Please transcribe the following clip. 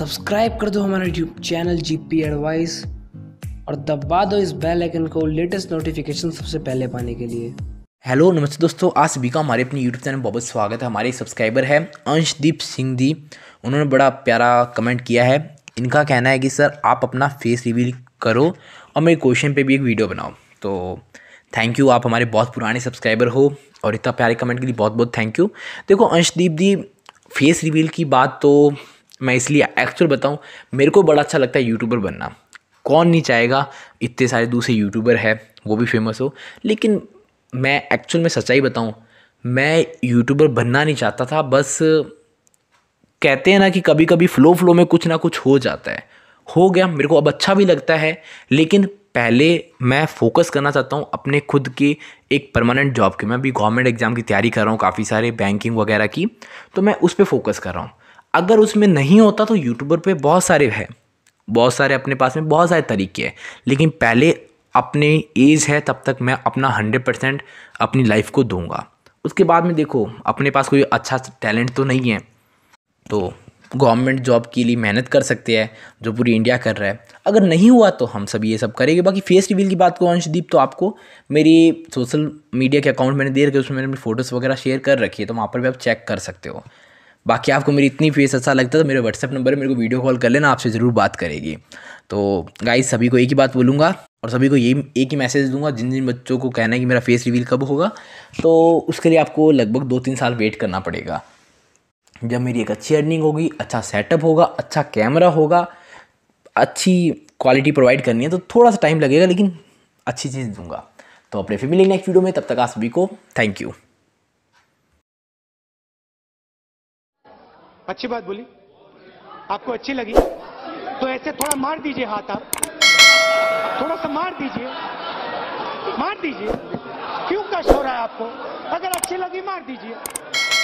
subscribe कर दो हमारा YouTube channel G P advice और दबा दो इस बेल आइकन को लेटेस्ट नोटिफिकेशन सबसे पहले पाने के लिए हेलो नमस्ते दोस्तों आज सभी का हमारे अपने यूट्यूब चैनल में बहुत स्वागत है हमारे सब्सक्राइबर है अंशदीप सिंह दी उन्होंने बड़ा प्यारा कमेंट किया है इनका कहना है कि सर आप अपना फेस रिवील करो और मेरे क्वेश्चन पे भी एक वीडियो बनाओ तो थैंक यू आप हमारे बहुत पुराने सब्सक्राइबर हो और इतना प्यारे कमेंट के लिए बहुत बहुत थैंक यू देखो अंशदीप दी फेस रिवील की बात तो मैं इसलिए एक्चुअल बताऊँ मेरे को बड़ा अच्छा लगता है यूट्यूबर बनना कौन नहीं चाहेगा इतने सारे दूसरे यूट्यूबर है वो भी फेमस हो लेकिन मैं एक्चुअल में सच्चाई बताऊँ मैं यूट्यूबर बनना नहीं चाहता था बस कहते हैं ना कि कभी कभी फ़्लो फ्लो में कुछ ना कुछ हो जाता है हो गया मेरे को अब अच्छा भी लगता है लेकिन पहले मैं फोकस करना चाहता हूँ अपने खुद के एक परमानेंट जॉब के मैं अभी गवर्नमेंट एग्ज़ाम की तैयारी कर रहा हूँ काफ़ी सारे बैंकिंग वगैरह की तो मैं उस पर फोकस कर रहा हूँ अगर उसमें नहीं होता तो यूट्यूबर पे बहुत सारे हैं बहुत सारे अपने पास में बहुत सारे तरीके हैं लेकिन पहले अपने एज है तब तक मैं अपना हंड्रेड परसेंट अपनी लाइफ को दूंगा उसके बाद में देखो अपने पास कोई अच्छा टैलेंट तो नहीं है तो गवर्नमेंट जॉब के लिए मेहनत कर सकते हैं जो पूरी इंडिया कर रहा है अगर नहीं हुआ तो हम सब ये सब करेंगे बाकी फेस रिवील की बात को अंशदीप तो आपको मेरी सोशल मीडिया के अकाउंट मैंने दे रखे उसमें मैंने अपनी फ़ोटोज़ वगैरह शेयर कर रखी है तो वहाँ पर भी आप चेक कर सकते हो बाकी आपको मेरी इतनी फेस अच्छा लगता है तो मेरे व्हाट्सअप नंबर है मेरे को वीडियो कॉल कर लेना आपसे ज़रूर बात करेगी तो गाइस सभी को एक ही बात बोलूँगा और सभी को यही एक ही मैसेज दूंगा जिन जिन बच्चों को कहना है कि मेरा फेस रिवील कब होगा तो उसके लिए आपको लगभग दो तीन साल वेट करना पड़ेगा जब मेरी एक अच्छी अर्निंग होगी अच्छा सेटअप होगा अच्छा कैमरा होगा अच्छी क्वालिटी प्रोवाइड करनी है तो थोड़ा सा टाइम लगेगा लेकिन अच्छी चीज़ दूंगा तो अपने फिर मिलेंगे नेक्स्ट वीडियो में तब तक आप सभी को थैंक यू अच्छी बात बोली आपको अच्छी लगी तो ऐसे थोड़ा मार दीजिए हाथ आप थोड़ा सा मार दीजिए मार दीजिए क्यों कष्ट हो रहा है आपको अगर अच्छी लगी मार दीजिए